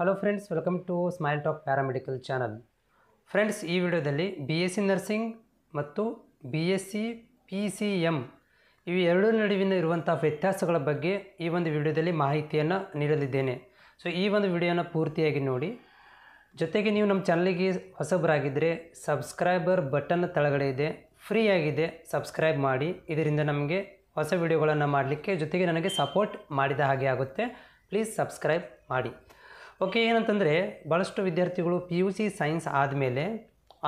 hello friends welcome to smile talk paramedical channel friends ಈ ವಿಡಿಯೋದಲ್ಲಿ B S C nursing ಮತ್ತು B S C P C M ಇವು ಎರಡೂ ನಡುವಿನ ಇರುವಂಥ ವ್ಯತ್ಯಾಸಗಳ ಬಗ್ಗೆ ಈ ಒಂದು ವಿಡಿಯೋದಲ್ಲಿ ಮಾಹಿತಿಯನ್ನು ನೀಡಲಿದ್ದೇನೆ ಸೊ ಈ ಒಂದು ವಿಡಿಯೋನ ಪೂರ್ತಿಯಾಗಿ ನೋಡಿ ಜೊತೆಗೆ ನೀವು ನಮ್ಮ ಚಾನಲಿಗೆ ಹೊಸಬರಾಗಿದ್ದರೆ ಸಬ್ಸ್ಕ್ರೈಬರ್ ಬಟನ್ ತಳಗಡೆ ಇದೆ ಫ್ರೀ ಆಗಿದೆ ಸಬ್ಸ್ಕ್ರೈಬ್ ಮಾಡಿ ಇದರಿಂದ ನಮಗೆ ಹೊಸ ವಿಡಿಯೋಗಳನ್ನು ಮಾಡಲಿಕ್ಕೆ ಜೊತೆಗೆ ನನಗೆ ಸಪೋರ್ಟ್ ಮಾಡಿದ ಹಾಗೆ ಆಗುತ್ತೆ ಪ್ಲೀಸ್ ಸಬ್ಸ್ಕ್ರೈಬ್ ಮಾಡಿ ಓಕೆ ಏನಂತಂದರೆ ಭಾಳಷ್ಟು ವಿದ್ಯಾರ್ಥಿಗಳು ಪಿ ಯು ಸಿ ಸೈನ್ಸ್ ಆದಮೇಲೆ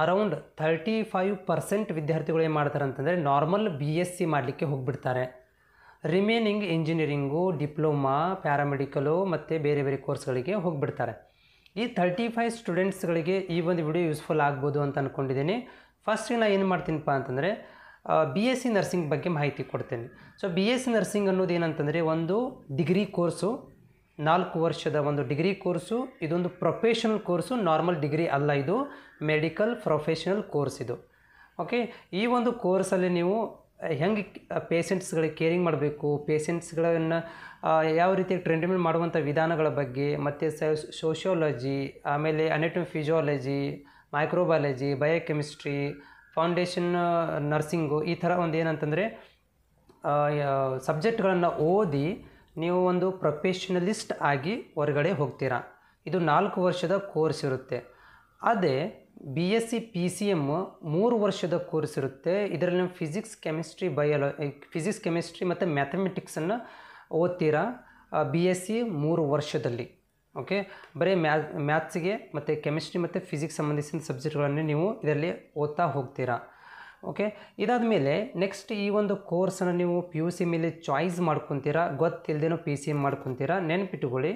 ಅರೌಂಡ್ ಥರ್ಟಿ ಫೈವ್ ಪರ್ಸೆಂಟ್ ವಿದ್ಯಾರ್ಥಿಗಳು ಏನು ಮಾಡ್ತಾರೆ ಅಂತಂದರೆ ನಾರ್ಮಲ್ ಬಿ ಎಸ್ ಸಿ ಮಾಡಲಿಕ್ಕೆ ಹೋಗಿಬಿಡ್ತಾರೆ ರಿಮೇನಿಂಗ್ ಇಂಜಿನಿಯರಿಂಗು ಡಿಪ್ಲೊಮಾ ಪ್ಯಾರಾಮೆಡಿಕಲು ಮತ್ತು ಬೇರೆ ಬೇರೆ ಕೋರ್ಸ್ಗಳಿಗೆ ಹೋಗಿಬಿಡ್ತಾರೆ ಈ ಥರ್ಟಿ ಫೈವ್ ಸ್ಟೂಡೆಂಟ್ಸ್ಗಳಿಗೆ ಈ ಒಂದು ವಿಡಿಯೋ ಯೂಸ್ಫುಲ್ ಆಗ್ಬೋದು ಅಂತ ಅಂದ್ಕೊಂಡಿದ್ದೀನಿ ಫಸ್ಟಿಗೆ ನಾನು ಏನು ಮಾಡ್ತೀನಿಪ್ಪ ಅಂತಂದರೆ ಬಿ ಎಸ್ ಸಿ ನರ್ಸಿಂಗ್ ಬಗ್ಗೆ ಮಾಹಿತಿ ಕೊಡ್ತೇನೆ so B S C nursing ಅನ್ನೋದು ಏನಂತಂದರೆ ಒಂದು ಡಿಗ್ರಿ ಕೋರ್ಸು ನಾಲ್ಕು ವರ್ಷದ ಒಂದು ಡಿಗ್ರಿ ಕೋರ್ಸು ಇದೊಂದು ಪ್ರೊಫೆಷನಲ್ ಕೋರ್ಸು ನಾರ್ಮಲ್ ಡಿಗ್ರಿ ಅಲ್ಲ ಇದು ಮೆಡಿಕಲ್ ಪ್ರೊಫೆಷನಲ್ ಕೋರ್ಸ್ ಇದು ಓಕೆ ಈ ಒಂದು ಕೋರ್ಸಲ್ಲಿ ನೀವು ಹೆಂಗೆ ಪೇಷೆಂಟ್ಸ್ಗಳಿಗೆ ಕೇರಿಂಗ್ ಮಾಡಬೇಕು ಪೇಷೆಂಟ್ಸ್ಗಳನ್ನು ಯಾವ ರೀತಿಯ ಟ್ರೀಟ್ಮೆಂಟ್ ಮಾಡುವಂಥ ವಿಧಾನಗಳ ಬಗ್ಗೆ ಮತ್ತು ಸೋಷಿಯೋಲಜಿ ಆಮೇಲೆ anatomy physiology microbiology biochemistry foundation nursing ಈ ಥರ ಒಂದು ಏನಂತಂದರೆ ಸಬ್ಜೆಕ್ಟ್ಗಳನ್ನು ಓದಿ ನೀವು ಒಂದು ಪ್ರೊಫೆಷನಲಿಸ್ಟ್ ಆಗಿ ಹೊರಗಡೆ ಹೋಗ್ತೀರಾ ಇದು ನಾಲ್ಕು ವರ್ಷದ ಕೋರ್ಸ್ ಇರುತ್ತೆ ಅದೇ B S C P C M ಮೂರು ವರ್ಷದ ಕೋರ್ಸ್ ಇರುತ್ತೆ ಇದರಲ್ಲಿ ನೀವು ಫಿಸಿಕ್ಸ್ ಕೆಮಿಸ್ಟ್ರಿ ಬಯಾಲ ಫಿಸಿಕ್ಸ್ ಕೆಮಿಸ್ಟ್ರಿ ಮತ್ತು ಮ್ಯಾಥಮೆಟಿಕ್ಸನ್ನು ಓದ್ತೀರಾ ಬಿ ಎಸ್ ಸಿ ಮೂರು ವರ್ಷದಲ್ಲಿ ಓಕೆ ಬರೀ ಮ್ಯಾ ಮ್ಯಾಥ್ಸ್ಗೆ ಮತ್ತು ಕೆಮಿಸ್ಟ್ರಿ ಮತ್ತು ಫಿಸಿಕ್ಸ್ ಸಂಬಂಧಿಸಿದ ಸಬ್ಜೆಕ್ಟ್ಗಳನ್ನೇ ನೀವು ಇದರಲ್ಲಿ ಓದ್ತಾ ಹೋಗ್ತೀರಾ ಓಕೆ ಇದಾದ ಮೇಲೆ ನೆಕ್ಸ್ಟ್ ಈ ಒಂದು ಕೋರ್ಸನ್ನು ನೀವು ಪಿ ಯು ಸಿ ಮೇಲೆ ಚಾಯ್ಸ್ ಮಾಡ್ಕೊತೀರಾ ಗೊತ್ತಿಲ್ಲದೇನೋ ಪಿ ಸಿ ಎಮ್ ಮಾಡ್ಕೊತೀರಾ ನೆನ್ಪಿಟ್ಟುಕೊಳ್ಳಿ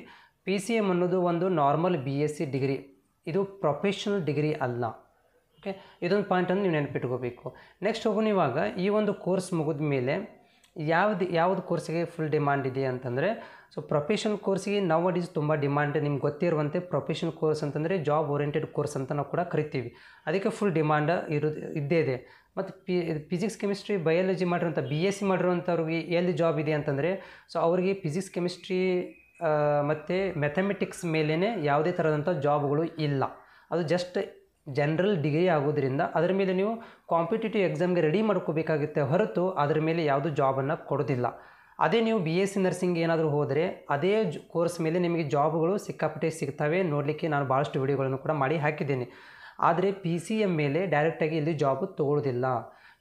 ಪಿ ಸಿ ಎಮ್ ಅನ್ನೋದು ಒಂದು normal B S C degree ಇದು ಪ್ರೊಫೆಷನಲ್ ಡಿಗ್ರಿ ಅಲ್ಲ ಓಕೆ ಇದೊಂದು ಪಾಯಿಂಟನ್ನು ನೀವು ನೆನಪಿಟ್ಕೋಬೇಕು ನೆಕ್ಸ್ಟ್ ಹೋಗೋಣ ಇವಾಗ ಈ ಒಂದು ಕೋರ್ಸ್ ಮುಗಿದ ಮೇಲೆ ಯಾವ್ದು ಯಾವುದು ಕೋರ್ಸಿಗೆ ಫುಲ್ ಡಿಮ್ಯಾಂಡ್ ಇದೆ ಅಂತಂದರೆ ಸೊ ಪ್ರೊಫೆಷನ್ ಕೋರ್ಸಿಗೆ ನಾವು ಇಸ್ ತುಂಬ ಡಿಮ್ಯಾಂಡ್ ನಿಮ್ಗೆ ಗೊತ್ತಿರುವಂತೆ ಪ್ರೊಫೆಷನ್ ಕೋರ್ಸ್ ಅಂತಂದರೆ ಜಾಬ್ ಓರಿಯೆಂಟೆಡ್ ಕೋರ್ಸ್ ಅಂತ ನಾವು ಕೂಡ ಕರಿತೀವಿ ಅದಕ್ಕೆ ಫುಲ್ ಡಿಮ್ಯಾಂಡ್ ಇರೋದು ಇದ್ದೇ ಇದೆ ಮತ್ತು ಪಿ ಫಿಸಿಕ್ಸ್ ಕೆಮಿಸ್ಟ್ರಿ ಬಯಾಲಜಿ ಮಾಡಿರುವಂಥ ಬಿ ಎಸ್ ಸಿ ಮಾಡಿರುವಂಥವ್ರಿಗೆ ಎಲ್ಲಿ ಜಾಬ್ ಇದೆ ಅಂತಂದರೆ ಸೊ ಅವರಿಗೆ ಫಿಸಿಕ್ಸ್ ಕೆಮಿಸ್ಟ್ರಿ ಮತ್ತು ಮ್ಯಾಥಮೆಟಿಕ್ಸ್ ಮೇಲೇ ಯಾವುದೇ ಥರದಂಥ ಜಾಬ್ಗಳು ಇಲ್ಲ ಅದು ಜಸ್ಟ್ ಜನರಲ್ ಡಿಗ್ರಿ ಆಗೋದ್ರಿಂದ ಅದರ ಮೇಲೆ ನೀವು ಕಾಂಪಿಟೇಟಿವ್ ಎಕ್ಸಾಮ್ಗೆ ರೆಡಿ ಮಾಡ್ಕೋಬೇಕಾಗುತ್ತೆ ಹೊರತು ಅದರ ಮೇಲೆ ಯಾವುದು ಜಾಬನ್ನು ಕೊಡೋದಿಲ್ಲ ಅದೇ ನೀವು ಬಿ ಎಸ್ ಸಿ ನರ್ಸಿಂಗ್ ಏನಾದರೂ ಹೋದರೆ ಅದೇ ಕೋರ್ಸ್ ಮೇಲೆ ನಿಮಗೆ ಜಾಬ್ಗಳು ಸಿಕ್ಕಾಪಟ್ಟೆ ಸಿಗ್ತವೆ ನೋಡಲಿಕ್ಕೆ ನಾನು ಭಾಳಷ್ಟು ವಿಡಿಯೋಗಳನ್ನು ಕೂಡ ಮಾಡಿ ಹಾಕಿದ್ದೇನೆ ಆದರೆ ಪಿ ಸಿ ಎಮ್ ಮೇಲೆ ಡೈರೆಕ್ಟಾಗಿ ಇಲ್ಲಿ ಜಾಬ್ ತೊಗೊಳ್ಳೋದಿಲ್ಲ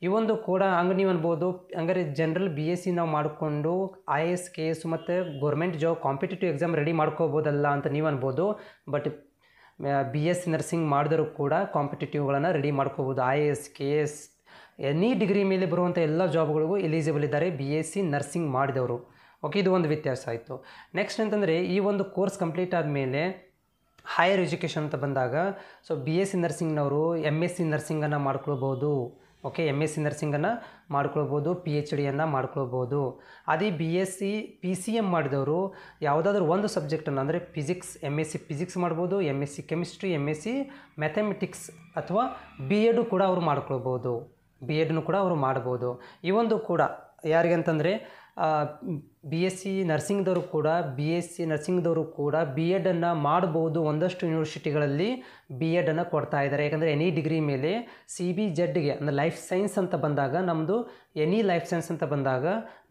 ಇವೊಂದು ಕೂಡ ಹಂಗೆ ನೀವು ಅನ್ಬೋದು ಹಂಗಾರೆ ಜನರಲ್ ಬಿ ಎಸ್ ಸಿ ನಾವು ಮಾಡಿಕೊಂಡು I A S K S ಮತ್ತು government job competitive exam ready ಮಾಡ್ಕೋಬೋದಲ್ಲ ಅಂತ ನೀವು ಅನ್ಬೋದು but B S C nursing ಮಾಡಿದರೂ ಕೂಡ ಕಾಂಪಿಟೇಟಿವ್ಗಳನ್ನು ರೆಡಿ ಮಾಡ್ಕೋಬೋದು I A S K S any degree ಮೇಲೆ ಬರುವಂಥ ಎಲ್ಲ ಜಾಬ್ಗಳಿಗೂ ಎಲಿಜಿಬಲ್ ಇದ್ದಾರೆ ಬಿ ಎಸ್ ಸಿ ನರ್ಸಿಂಗ್ ಮಾಡಿದವರು ಓಕೆ ಇದು ಒಂದು ವ್ಯತ್ಯಾಸ ಆಯಿತು ನೆಕ್ಸ್ಟ್ ಅಂತಂದರೆ ಈ ಒಂದು ಕೋರ್ಸ್ ಕಂಪ್ಲೀಟ್ ಆದಮೇಲೆ ಹೈಯರ್ ಎಜುಕೇಷನ್ ಅಂತ ಬಂದಾಗ ಸೊ ಬಿ ಎಸ್ ಸಿ ನರ್ಸಿಂಗ್ನವರು ಎಮ್ ಎಸ್ ಸಿ ನರ್ಸಿಂಗನ್ನು ಮಾಡ್ಕೊಳ್ಬೋದು ಓಕೆ ಎಮ್ ಎಸ್ ಸಿ ನರ್ಸಿಂಗನ್ನು ಮಾಡ್ಕೊಳ್ಬೋದು ಪಿ ಎಚ್ ಡಿಯನ್ನು ಮಾಡ್ಕೊಳ್ಬೋದು ಅದೇ B S C P C M ಮಾಡಿದವರು ಯಾವುದಾದ್ರೂ ಒಂದು ಸಬ್ಜೆಕ್ಟನ್ನು ಅಂದರೆ physics M S C physics ಮಾಡ್ಬೋದು M S C chemistry M S C mathematics ಅಥವಾ ಬಿ ಎಡು ಕೂಡ ಅವರು ಮಾಡ್ಕೊಳ್ಬೋದು ಬಿ ಎಡ್ನು ಕೂಡ ಅವರು ಮಾಡ್ಬೋದು ಈ ಒಂದು ಕೂಡ ಯಾರಿಗೆ ಅಂತಂದರೆ ಬಿ ಎಸ್ ಸಿ ನರ್ಸಿಂಗ್ದವರು ಕೂಡ ಬಿ ಎಸ್ ಸಿ ನರ್ಸಿಂಗ್ದವರು ಕೂಡ ಬಿ ಎಡನ್ನು ಮಾಡ್ಬೋದು ಒಂದಷ್ಟು ಯೂನಿವರ್ಸಿಟಿಗಳಲ್ಲಿ ಬಿ ಎಡನ್ನು ಕೊಡ್ತಾ ಇದ್ದಾರೆ ಯಾಕಂದರೆ ಎನಿ ಡಿಗ್ರಿ ಮೇಲೆ ಸಿ ಬಿ ಜೆಡ್ಗೆ ಅಂದರೆ ಲೈಫ್ ಸೈನ್ಸ್ ಅಂತ ಬಂದಾಗ ನಮ್ಮದು ಎನಿ ಲೈಫ್ ಸೈನ್ಸ್ ಅಂತ ಬಂದಾಗ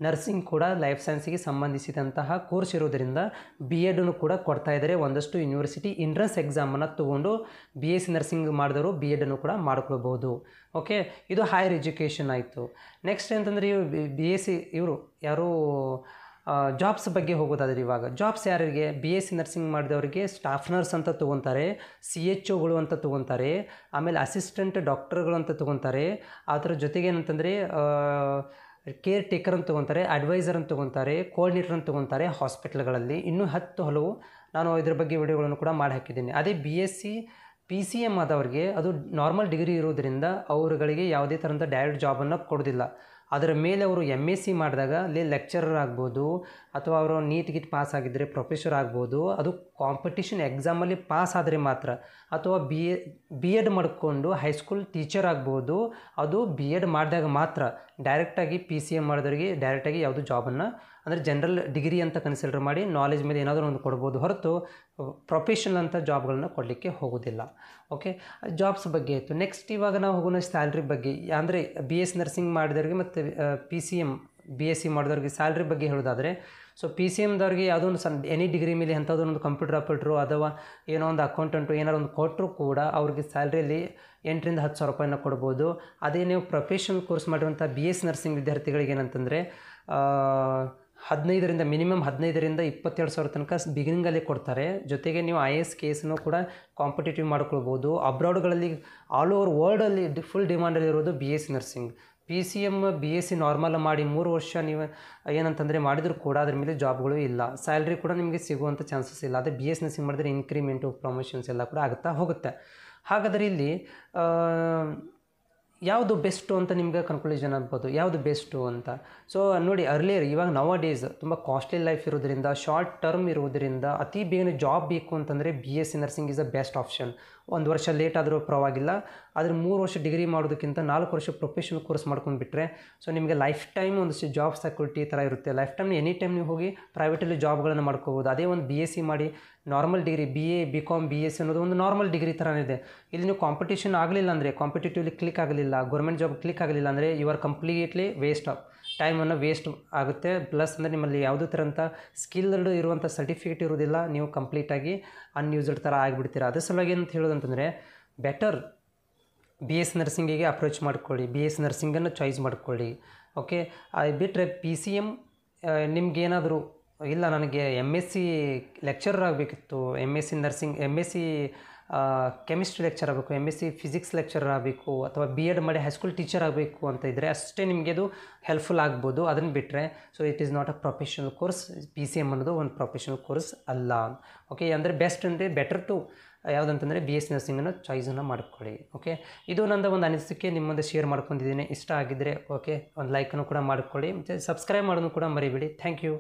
ನರ್ಸಿಂಗ್ ಕೂಡ ಲೈಫ್ ಸೈನ್ಸಿಗೆ ಸಂಬಂಧಿಸಿದಂತಹ ಕೋರ್ಸ್ ಇರೋದರಿಂದ ಬಿ ಎಡನ್ನು ಕೂಡ ಕೊಡ್ತಾ ಇದ್ದಾರೆ ಒಂದಷ್ಟು ಯೂನಿವರ್ಸಿಟಿ ಇಂಟ್ರೆನ್ಸ್ ಎಕ್ಸಾಮನ್ನು ತೊಗೊಂಡು ಬಿ ಎಸ್ ಸಿ ನರ್ಸಿಂಗ್ ಮಾಡಿದವರು ಬಿ ಎಡನ್ನು ಕೂಡ ಮಾಡ್ಕೊಳ್ಬೋದು ಓಕೆ ಇದು ಹೈಯರ್ ಎಜುಕೇಷನ್ ಆಯಿತು ನೆಕ್ಸ್ಟ್ ಅಂತಂದರೆ ಇವರು ಬಿ ಎಸ್ ಸಿ ಇವರು ಯಾರು ಜಾಬ್ಸ್ ಬಗ್ಗೆ ಹೋಗೋದಾದ್ರೆ ಇವಾಗ ಜಾಬ್ಸ್ ಯಾರಿಗೆ ಬಿ ಎಸ್ ಸಿ ನರ್ಸಿಂಗ್ ಮಾಡಿದವರಿಗೆ ಸ್ಟಾಫ್ ನರ್ಸ್ ಅಂತ ತೊಗೊತಾರೆ ಸಿ ಎಚ್ ಓಗಳು ಅಂತ ತೊಗೊತಾರೆ ಆಮೇಲೆ ಅಸಿಸ್ಟೆಂಟ್ ಡಾಕ್ಟರ್ಗಳು ಅಂತ ತೊಗೊತಾರೆ ಅದರ ಜೊತೆಗೆ ಏನಂತಂದರೆ ಕೇರ್ ಟೇಕರ್ ಅಂತ ತೊಗೊತಾರೆ ಅಡ್ವೈಸರ್ ಅಂತ ತೊಗೊತಾರೆ ಕೋಆರ್ಡಿನೇಟರ್ ಅಂತ ತೊಗೊತಾರೆ ಹಾಸ್ಪಿಟ್ಲ್ಗಳಲ್ಲಿ ಇನ್ನೂ ಹತ್ತು ಹಲವು ನಾನು ಇದ್ರ ಬಗ್ಗೆ ವಿಡಿಯೋಗಳನ್ನು ಕೂಡ ಮಾಡಿ ಹಾಕಿದ್ದೀನಿ ಅದೇ B S C P C M ಆದವ್ರಿಗೆ ಅದು ನಾರ್ಮಲ್ ಡಿಗ್ರಿ ಇರೋದರಿಂದ ಅವರುಗಳಿಗೆ ಯಾವುದೇ ಥರದ ಡೈರೆಕ್ಟ್ ಜಾಬನ್ನು ಕೊಡೋದಿಲ್ಲ ಅದರ ಮೇಲೆ ಅವರು ಎಮ್ ಎಸ್ ಸಿ ಮಾಡಿದಾಗ ಅಲ್ಲಿ ಲೆಕ್ಚರರ್ ಆಗ್ಬೋದು ಅಥವಾ ಅವರು ನೀಟ್ ಗಿಟ್ ಪಾಸ್ ಆಗಿದ್ದರೆ ಪ್ರೊಫೆಸರ್ ಆಗ್ಬೋದು ಅದು ಕಾಂಪಿಟಿಷನ್ ಎಕ್ಸಾಮಲ್ಲಿ ಪಾಸ್ ಆದರೆ ಮಾತ್ರ ಅಥವಾ ಬಿ ಎ ಬಿ ಎಡ್ ಮಾಡಿಕೊಂಡು ಹೈಸ್ಕೂಲ್ ಟೀಚರ್ ಆಗ್ಬೋದು ಅದು ಬಿ ಎಡ್ e ಮಾಡಿದಾಗ ಮಾತ್ರ ಡೈರೆಕ್ಟಾಗಿ ಪಿ ಸಿ ಎಮ್ ಮಾಡಿದವರಿಗೆ ಡೈರೆಕ್ಟಾಗಿ ಯಾವುದು ಜಾಬನ್ನು ಅಂದರೆ ಜನರಲ್ ಡಿಗ್ರಿ ಅಂತ ಕನ್ಸಿಡರ್ ಮಾಡಿ ನಾಲೆಜ್ ಮೇಲೆ ಏನಾದರೂ ಒಂದು ಕೊಡ್ಬೋದು ಹೊರತು ಪ್ರೊಫೆಷನಲ್ ಅಂತ ಜಾಬ್ಗಳನ್ನ ಕೊಡಲಿಕ್ಕೆ ಹೋಗೋದಿಲ್ಲ ಓಕೆ ಜಾಬ್ಸ್ ಬಗ್ಗೆ ಆಯಿತು ನೆಕ್ಸ್ಟ್ ಇವಾಗ ನಾವು ಹೋಗೋಣ ಸ್ಯಾಲ್ರಿ ಬಗ್ಗೆ ಅಂದರೆ ಬಿ ಎಸ್ ನರ್ಸಿಂಗ್ ಮಾಡಿದವ್ರಿಗೆ ಮತ್ತು P C M B S C ಮಾಡಿದವ್ರಿಗೆ ಸ್ಯಾಲ್ರಿ ಬಗ್ಗೆ ಹೇಳೋದಾದರೆ ಸೊ ಪಿ ಸಿ ಎಮ್ದವ್ರಿಗೆ ಯಾವುದೋ ಒಂದು ಸನ್ ಎನಿ ಡಿಗ್ರಿ ಮೇಲೆ ಅಂಥದ್ದೊಂದು ಒಂದು ಕಂಪ್ಯೂಟರ್ ಆಪ್ರೇಟ್ರು ಅಥವಾ ಏನೋ ಒಂದು ಅಕೌಂಟೆಂಟು ಏನಾರು ಒಂದು ಕೊಟ್ಟರು ಕೂಡ ಅವ್ರಿಗೆ ಸ್ಯಾಲ್ರಿಯಲ್ಲಿ ಎಂಟರಿಂದ ಹತ್ತು ಸಾವಿರ ರೂಪಾಯಿನ ಕೊಡ್ಬೋದು ಅದೇ ನೀವು ಪ್ರೊಫೆಷನಲ್ ಕೋರ್ಸ್ ಮಾಡಿರುವಂಥ ಬಿ ಎಸ್ ನರ್ಸಿಂಗ್ ವಿದ್ಯಾರ್ಥಿಗಳಿಗೆ ಏನಂತಂದರೆ ಹದಿನೈದರಿಂದ ಮಿನಿಮಮ್ ಹದಿನೈದರಿಂದ ಇಪ್ಪತ್ತೆರಡು ಸಾವಿರ ತನಕ ಬಿಗಿನಿಂಗಲ್ಲಿ ಕೊಡ್ತಾರೆ ಜೊತೆಗೆ ನೀವು ಐ ಎ ಎಸ್ ಕೆ ಕೂಡ ಕಾಂಪಿಟೇಟಿವ್ ಮಾಡ್ಕೊಳ್ಬೋದು ಅಬ್ರಾಡ್ಗಳಲ್ಲಿ ಆಲ್ ಓವರ್ ವರ್ಲ್ಡಲ್ಲಿ ಡಿ ಫುಲ್ ಡಿಮ್ಯಾಂಡಲ್ಲಿರೋದು ಇರೋದು B S nursing P C M B S C normal ಮಾಡಿ ಮೂರು ವರ್ಷ ನೀವು ಏನಂತಂದರೆ ಮಾಡಿದರೂ ಕೂಡ ಅದ್ರ ಮೇಲೆ ಜಾಬ್ಗಳು ಇಲ್ಲ ಸ್ಯಾಲ್ರಿ ಕೂಡ ನಿಮಗೆ ಸಿಗುವಂಥ ಚಾನ್ಸಸ್ ಇಲ್ಲ ಅದೇ ಬಿ ಎಸ್ ನರ್ಸಿಂಗ್ ಮಾಡಿದ್ರೆ ಇನ್ಕ್ರಿಮೆಂಟು ಪ್ರಮೋಷನ್ಸ್ ಎಲ್ಲ ಕೂಡ ಆಗ್ತಾ ಹೋಗುತ್ತೆ ಹಾಗಾದರೆ ಇಲ್ಲಿ ಯಾವುದು ಬೆಸ್ಟು ಅಂತ ನಿಮಗೆ ಕನ್ಕ್ಲೂಷನ್ ಆಗ್ಬೋದು ಯಾವುದು ಬೆಸ್ಟು ಅಂತ ಸೊ ನೋಡಿ ಅರ್ಲಿಯರ್ ಇವಾಗ ನವ ಡೇಸ್ ತುಂಬ ಕಾಸ್ಟ್ಲಿ ಲೈಫ್ ಇರೋದ್ರಿಂದ ಶಾರ್ಟ್ ಟರ್ಮ್ ಇರೋದ್ರಿಂದ ಅತಿ ಬೇಗನೆ ಜಾಬ್ ಬೇಕು ಅಂತಂದರೆ B S C nursing is a best option ಒಂದು ವರ್ಷ ಲೇಟ್ ಆದರೂ ಪರವಾಗಿಲ್ಲ ಆದರೆ ಮೂರು ವರ್ಷ ಡಿಗ್ರಿ ಮಾಡೋದಕ್ಕಿಂತ ನಾಲ್ಕು ವರ್ಷ ಪ್ರೊಫೆಷನಲ್ ಕೋರ್ಸ್ ಮಾಡ್ಕೊಂಡು ಬಿಟ್ಟರೆ ಸೊ ನಿಮಗೆ ಲೈಫ್ ಟೈಮ್ ಒಂದು ಜಾಬ್ ಸೆಕ್ಯೂರಿಟಿ ಥರ ಇರುತ್ತೆ ಲೈಫ್ ಟೈಮ್ ಎನಿ ಟೈಮ್ ನೀವು ಹೋಗಿ ಪ್ರೈವೇಟಲ್ಲಿ ಜಾಬ್ಗಳನ್ನು ಮಾಡ್ಕೋಬೋದು ಅದೇ ಒಂದು ಬಿ ಎಸ್ ಸಿ ಮಾಡಿ normal degree B A B Com B S ಅನ್ನೋದು ಒಂದು ನಾರ್ಮಲ್ ಡಿಗ್ರಿ ಥರನೇ ಇದೆ ಇಲ್ಲಿ ನೀವು ಕಾಂಪಿಟೇಷನ್ ಆಗಲಿಲ್ಲ ಅಂದರೆ ಕಾಂಪಿಟೇಟಿವ್ಲಿ ಕ್ಲಿಕ್ ಆಗಲಿಲ್ಲ ಗೌರ್ಮೆಂಟ್ ಜಾಬ್ ಕ್ಲಿಕ್ ಆಗಲಿಲ್ಲ ಅಂದರೆ you are completely waste of ಟೈಮನ್ನು ವೇಸ್ಟ್ ಆಗುತ್ತೆ ಪ್ಲಸ್ ಅಂದರೆ ನಿಮ್ಮಲ್ಲಿ ಯಾವುದೇ ಥರಂಥ ಸ್ಕಿಲ್ಡ್ ಇರುವಂಥ ಸರ್ಟಿಫಿಕೇಟ್ ಇರೋದಿಲ್ಲ ನೀವು ಕಂಪ್ಲೀಟಾಗಿ ಅನ್ಯೂಸ್ಡ್ ಥರ ಆಗಿಬಿಡ್ತೀರ ಅದ್ರ ಸಲುವಾಗಿ ಅಂತ ಹೇಳೋದಂತಂದರೆ ಬೆಟರ್ ಬಿ ಎಸ್ ನರ್ಸಿಂಗಿಗೆ ಅಪ್ರೋಚ್ ಮಾಡ್ಕೊಳ್ಳಿ ಬಿ ಎಸ್ ನರ್ಸಿಂಗನ್ನು ಚಾಯ್ಸ್ ಮಾಡ್ಕೊಳ್ಳಿ ಓಕೆ ಅದು ಬಿಟ್ಟರೆ ಪಿ ಸಿ ಎಮ್ ನಿಮಗೇನಾದರೂ ಇಲ್ಲ ನನಗೆ ಎಮ್ ಎಸ್ ಸಿ ಲೆಕ್ಚರರ್ ಆಗಬೇಕಿತ್ತು M S C nursing M S C chemistry lecture ಆಗಬೇಕು M S C physics lecturer ಆಗಬೇಕು ಅಥವಾ ಬಿ ಎಡ್ ಮಾಡಿ ಹೈಸ್ಕೂಲ್ ಟೀಚರ್ ಆಗಬೇಕು ಅಂತ ಇದ್ದರೆ ಅಷ್ಟೇ ನಿಮಗೆ ಅದು ಹೆಲ್ಪ್ಫುಲ್ ಆಗ್ಬೋದು ಅದನ್ನು ಬಿಟ್ಟರೆ so it is not a professional course P C M ಅನ್ನೋದು ಒಂದು ಪ್ರೊಫೆಷನಲ್ ಕೋರ್ಸ್ ಅಲ್ಲ ಓಕೆ ಅಂದರೆ ಬೆಸ್ಟ್ ಅಂದರೆ ಬೆಟರ್ ಟು ಯಾವುದಂತಂದರೆ ಬಿ ಎಸ್ ಅನ್ನೋ ಚಾಯ್ಸನ್ನು ಮಾಡ್ಕೊಳ್ಳಿ ಓಕೆ ಇದು ನನ್ನ ಒಂದು ಅನಿಸಿಕೆ ನಿಮ್ಮೊಂದು ಶೇರ್ ಮಾಡ್ಕೊಂಡಿದ್ದೀನಿ ಇಷ್ಟ ಆಗಿದ್ದರೆ ಓಕೆ ಒಂದು ಲೈಕನ್ನು ಕೂಡ ಮಾಡ್ಕೊಳ್ಳಿ ಮತ್ತು ಸಬ್ಸ್ಕ್ರೈಬ್ ಮಾಡೋದು ಕೂಡ ಮರಿಬೇಡಿ ಥ್ಯಾಂಕ್ ಯು